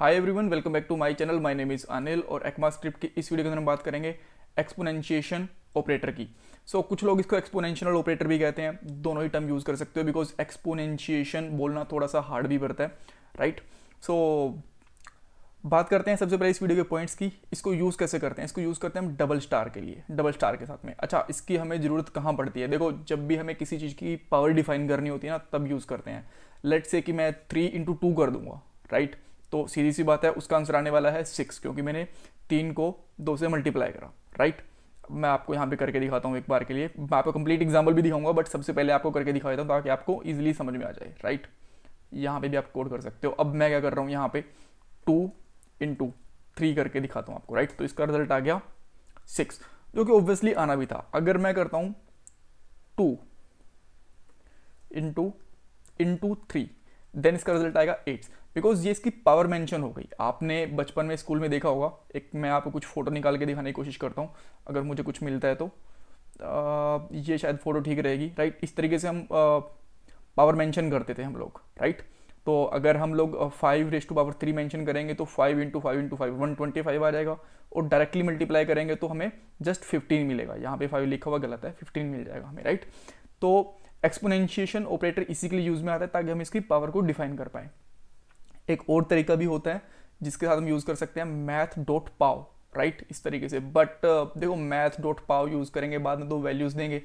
Hi everyone welcome back to my channel my name is Anil और ECMA script की इस video के अंदर हम बात करेंगे एक्सपोनेंशिएशन ऑपरेटर की सो so, कुछ लोग इसको एक्सपोनेंशियल ऑपरेटर भी कहते हैं दोनों ही टर्म यूज़ कर सकते हो बिकॉज एक्सपोनेंशिएशन बोलना थोड़ा सा हार्ड भी पड़ता है राइट सो so, बात करते हैं सबसे पहले इस वीडियो के पॉइंट्स की इसको यूज़ कैसे करते हैं इसको यूज़ करते हैं हम डबल स्टार के लिए डबल स्टार के साथ में अच्छा इसकी हमें ज़रूरत कहाँ पड़ती है देखो जब भी हमें किसी चीज़ की पावर डिफाइन करनी होती है ना तब यूज़ करते हैं लेट से कि मैं थ्री इंटू टू कर दूंगा राइट right? तो सीधी सी बात है उसका आंसर आने वाला है सिक्स क्योंकि मैंने तीन को दो से मल्टीप्लाई करा राइट मैं आपको यहाँ पे करके दिखाता हूँ एक बार के लिए मैं आपको कंप्लीट एग्जाम्पल भी दिखाऊंगा बट सबसे पहले आपको करके दिखा देता हूँ ताकि आपको ईजिली समझ में आ जाए राइट यहाँ पे भी आप कोड कर सकते हो अब मैं क्या कर रहा हूँ यहाँ पे टू टू थ्री करके दिखाता हूँ आपको राइट तो इसका रिजल्ट आ गया सिक्स जो कि ऑब्वियसली आना भी था अगर मैं करता हूँ two into into three then इसका रिजल्ट आएगा एट्स बिकॉज ये इसकी पावर मेंशन हो गई आपने बचपन में स्कूल में देखा होगा एक मैं आपको कुछ फ़ोटो निकाल के दिखाने की कोशिश करता हूँ अगर मुझे कुछ मिलता है तो आ, ये शायद फ़ोटो ठीक रहेगी राइट इस तरीके से हम आ, पावर मेंशन करते थे हम लोग राइट तो अगर हम लोग five raise to power three mention करेंगे तो five into five into five one twenty five आ जाएगा और डायरेक्टली मल्टीप्लाई करेंगे तो हमें जस्ट फिफ्टीन मिलेगा यहाँ पे फाइव लिखा हुआ गलत है फिफ्टीन मिल जाएगा हमें राइट तो एक्सपोनेंशिएशन ऑपरेटर इसी के लिए यूज़ में आता है ताकि हम इसकी पावर को डिफाइन कर पाए एक और तरीका भी होता है जिसके साथ हम यूज़ कर सकते हैं मैथ डॉट पाव राइट इस तरीके से बट uh, देखो मैथ डॉट पाव यूज़ करेंगे बाद में दो वैल्यूज़ देंगे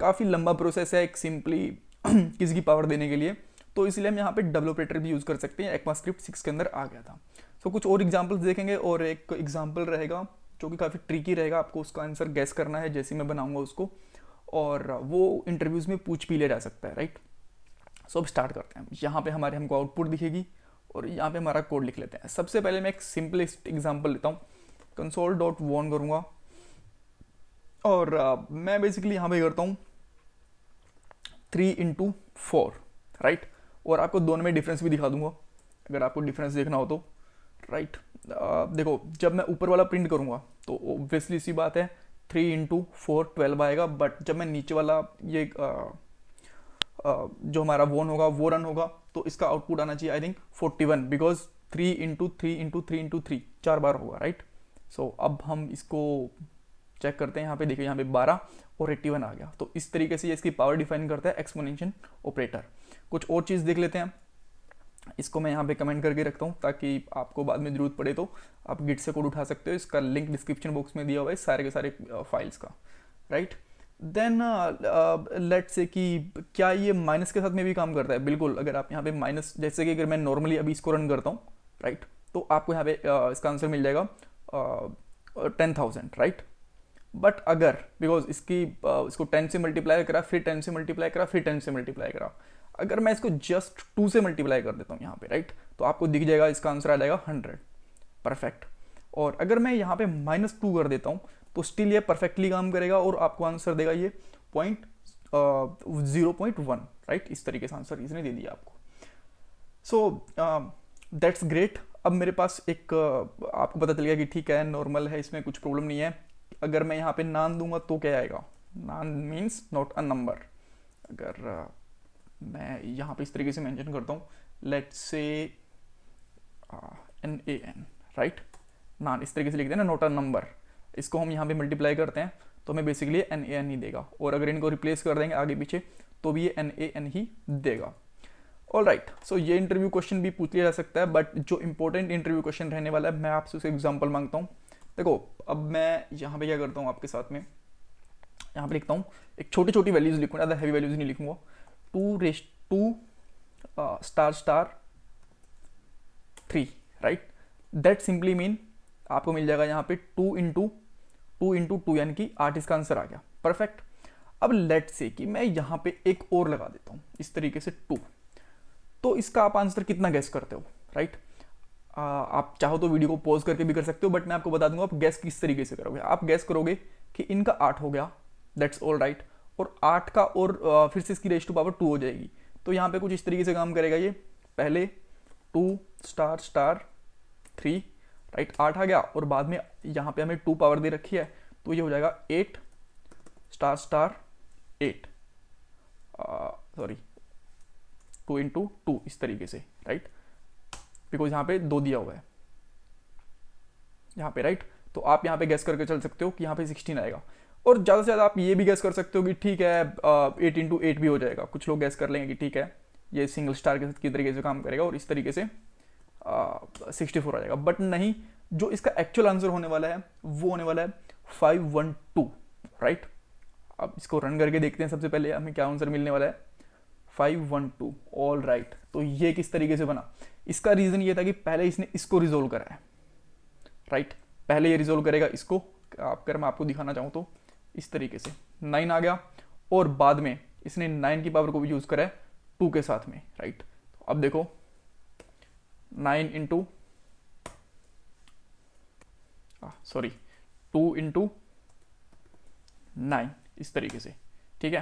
काफ़ी लंबा प्रोसेस है एक सिंपली किसी की पावर देने के लिए तो इसलिए हम यहाँ पे डबल ऑपरेटर भी यूज़ कर सकते हैं एक्वा स्क्रिप्ट सिक्स के अंदर आ गया था सो so, कुछ और एग्जाम्पल्स देखेंगे और एक एग्जाम्पल रहेगा जो कि काफ़ी ट्रिकी रहेगा आपको उसका आंसर गैस करना है जैसे मैं बनाऊंगा उसको और वो इंटरव्यूज़ में पूछ भी लिया जा सकता है राइट सो अब स्टार्ट करते हैं यहाँ पे हमारे हमको आउटपुट दिखेगी और यहाँ पे हमारा कोड लिख लेते हैं सबसे पहले मैं एक सिंपलेस्ट एग्जाम्पल लेता हूँ कंसोल डॉट वॉन करूँगा और uh, मैं बेसिकली यहाँ पे करता हूँ थ्री इंटू फोर राइट और आपको दोनों में डिफरेंस भी दिखा दूंगा अगर आपको डिफरेंस देखना हो तो राइट right. uh, देखो जब मैं ऊपर वाला प्रिंट करूँगा तो ऑब्वियसली सी बात है थ्री इंटू फोर ट्वेल्व आएगा बट जब मैं नीचे वाला ये आ, आ, जो हमारा वन होगा वो रन होगा तो इसका आउटपुट आना चाहिए I think forty one because three into three into three into three चार बार होगा राइट सो so, अब हम इसको चेक करते हैं यहाँ पे देखिए यहाँ पे बारह और एट्टी वन आ गया तो इस तरीके से इसकी पावर डिफाइन करता है एक्सपोनेंशियल ऑपरेटर कुछ और चीज़ देख लेते हैं इसको मैं यहाँ पे कमेंट करके रखता हूँ ताकि आपको बाद में ज़रूरत पड़े तो आप गिट से कोड उठा सकते हो इसका लिंक डिस्क्रिप्शन बॉक्स में दिया हुआ है सारे के सारे फाइल्स का राइट देन लेट से कि क्या ये माइनस के साथ में भी काम करता है बिल्कुल अगर आप यहाँ पे माइनस जैसे कि अगर मैं नॉर्मली अभी इसको रन करता हूँ राइट right? तो आपको यहाँ पे uh, इसका आंसर मिल जाएगा टेन थाउजेंड राइट बट अगर बिकॉज इसकी uh, इसको टेन से मल्टीप्लाई करा फिर टेन से मल्टीप्लाई करा फिर टेन से मल्टीप्लाई करा अगर मैं इसको जस्ट टू से मल्टीप्लाई कर देता हूँ यहाँ पे राइट तो आपको दिख जाएगा इसका आंसर आ जाएगा हंड्रेड परफेक्ट और अगर मैं यहाँ पे माइनस टू कर देता हूँ तो स्टिल ये परफेक्टली काम करेगा और आपको आंसर देगा ये point zero point one right इस तरीके से आंसर इसने दे दिया आपको सो दैट्स ग्रेट अब मेरे पास एक uh, आपको पता चल गया कि ठीक है नॉर्मल है इसमें कुछ प्रॉब्लम नहीं है अगर मैं यहाँ पे नान दूंगा तो क्या आएगा NaN means not a number अगर uh, मैं यहाँ पे इस तरीके से मेंशन करता हूँ let's say N A N right NaN इस तरीके से लिख देना नोटा नंबर इसको हम यहाँ पे मल्टीप्लाई करते हैं तो हमें बेसिकली एन ए एन ही देगा और अगर इनको रिप्लेस कर देंगे आगे पीछे तो भी ये एन ए एन ही देगा ऑल राइट सो ये इंटरव्यू क्वेश्चन भी पूछ लिया जा सकता है बट जो इंपॉर्टेंट इंटरव्यू क्वेश्चन रहने वाला है मैं आपसे उसे एग्जाम्पल मांगता हूँ देखो अब मैं यहाँ पे क्या करता हूँ आपके साथ में यहाँ पे लिखता हूँ एक छोटी छोटी वैल्यूज़ लिखूँ ज़्यादा हैवी वैल्यूज़ नहीं लिखूंगा two raise to star star three right that simply mean आपको मिल जाएगा यहाँ पे two into two into two यानी कि आठ इसका आंसर आ गया परफेक्ट अब लेट से कि मैं यहाँ पे एक और लगा देता हूँ इस तरीके से टू तो इसका आप आंसर कितना गैस करते हो राइट right? आप चाहो तो वीडियो को पॉज करके भी कर सकते हो बट मैं आपको बता दूंगा आप गैस किस तरीके से करोगे आप गैस करोगे कि इनका आठ हो गया दैट्स ऑल राइट और आठ का और फिर से इसकी रेस टू पावर टू हो जाएगी तो यहाँ पे कुछ इस तरीके से काम करेगा ये पहले two star star three right आठ आ गया और बाद में यहाँ पे हमें टू पावर दे रखी है तो ये हो जाएगा eight star star eight sorry two into two इस तरीके से राइट बिकॉज यहाँ पे दो दिया हुआ है यहाँ पे राइट तो आप यहाँ पे गैस करके चल सकते हो कि यहाँ पे सिक्सटीन आएगा और ज़्यादा से ज़्यादा आप ये भी गैस कर सकते हो कि ठीक है एट इंटू एट भी हो जाएगा कुछ लोग गैस कर लेंगे कि ठीक है ये सिंगल स्टार के साथ किस तरीके से काम करेगा और इस तरीके से सिक्सटी फोर आ जाएगा बट नहीं जो इसका एक्चुअल आंसर होने वाला है वो होने वाला है फाइव वन टू राइट अब इसको रन करके देखते हैं सबसे पहले हमें क्या आंसर मिलने वाला है five one two all right तो ये किस तरीके से बना इसका रीज़न ये था कि पहले इसने इसको रिजोल्व करा है राइट right? पहले ये रिजोल्व करेगा इसको अगर मैं आपको दिखाना चाहूँ तो इस तरीके से नाइन आ गया और बाद में इसने नाइन की पावर को भी यूज़ करा है टू के साथ में राइट तो अब देखो nine into sorry two into nine इस तरीके से ठीक है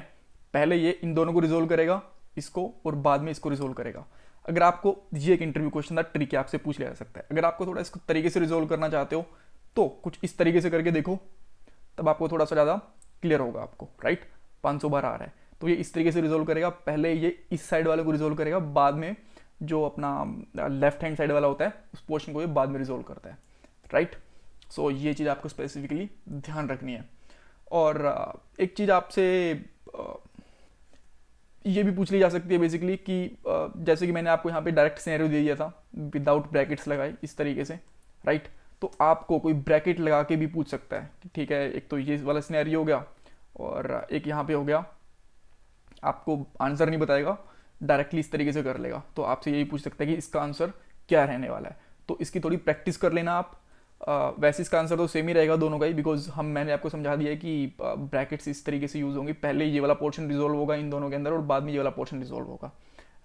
पहले ये इन दोनों को रिजोल्व करेगा इसको और बाद में इसको रिजोल्व करेगा अगर आपको ये एक इंटरव्यू क्वेश्चन था ट्रिक आपसे पूछ लिया जा सकता है अगर आपको थोड़ा इसको तरीके से रिजोल्व करना चाहते हो तो कुछ इस तरीके से करके देखो तब आपको थोड़ा सा ज़्यादा क्लियर होगा आपको राइट सौ बार आ रहा है तो ये इस तरीके से रिजोल्व करेगा पहले ये इस साइड वाले को रिजोल्व करेगा बाद में जो अपना लेफ्ट हैंड साइड वाला होता है उस पोर्शन को ये बाद में रिजोल्व करता है राइट सो so, ये चीज़ आपको स्पेसिफिकली ध्यान रखनी है और एक चीज़ आपसे ये भी पूछ ली जा सकती है बेसिकली कि जैसे कि मैंने आपको यहाँ पे डायरेक्ट सिनेरियो दे दिया था विदाउट ब्रैकेट्स लगाए इस तरीके से राइट right? तो आपको कोई ब्रैकेट लगा के भी पूछ सकता है ठीक है एक तो ये वाला स्नैरी हो गया और एक यहाँ पे हो गया आपको आंसर नहीं बताएगा डायरेक्टली इस तरीके से कर लेगा तो आपसे यही पूछ सकता है कि इसका आंसर क्या रहने वाला है तो इसकी थोड़ी प्रैक्टिस कर लेना आप आ, वैसे इसका आंसर तो सेम ही रहेगा दोनों का ही बिकॉज हम मैंने आपको समझा दिया है कि ब्रैकेट्स इस तरीके से यूज़ होंगे पहले ये वाला पोर्शन रिजोल्व होगा इन दोनों के अंदर और बाद में ये वाला पोर्शन रिजोल्व होगा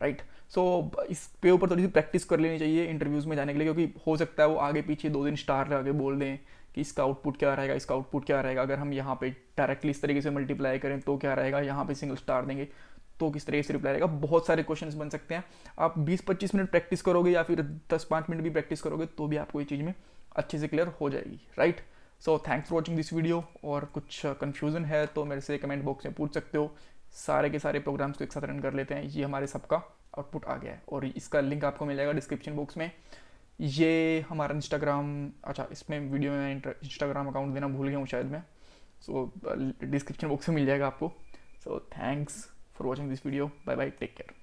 राइट सो so, इस पे ऊपर थोड़ी सी प्रैक्टिस कर लेनी चाहिए इंटरव्यूज़ में जाने के लिए क्योंकि हो सकता है वो आगे पीछे दो दिन स्टार लगा के बोल दें कि इसका आउटपुट क्या रहेगा इसका आउटपुट क्या रहेगा अगर हम यहाँ पे डायरेक्टली इस तरीके से मल्टीप्लाई करें तो क्या रहेगा यहाँ पे सिंगल स्टार देंगे तो किस तरीके से रिप्लाई रहेगा बहुत सारे क्वेश्चन बन सकते हैं आप 20-25 मिनट प्रैक्टिस करोगे या फिर 10-5 मिनट भी प्रैक्टिस करोगे तो भी आपको ये चीज़ में अच्छे से क्लियर हो जाएगी right so thanks for watching this video और कुछ कन्फ्यूज़न है तो मेरे से कमेंट बॉक्स में पूछ सकते हो सारे के सारे प्रोग्राम्स को एक साथ रन कर लेते हैं ये हमारे सबका आउटपुट आ गया है और इसका लिंक आपको मिल जाएगा डिस्क्रिप्शन बॉक्स में ये हमारा इंस्टाग्राम अच्छा इसमें वीडियो में इंस्टाग्राम अकाउंट देना भूल गया हूँ शायद मैं सो डिस्क्रिप्शन बॉक्स में मिल जाएगा आपको so thanks for watching this video bye bye take care